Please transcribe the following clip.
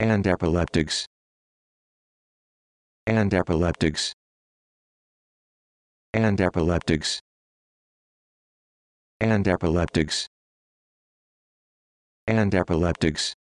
and epileptics and epileptics and epileptics and epileptics and epileptics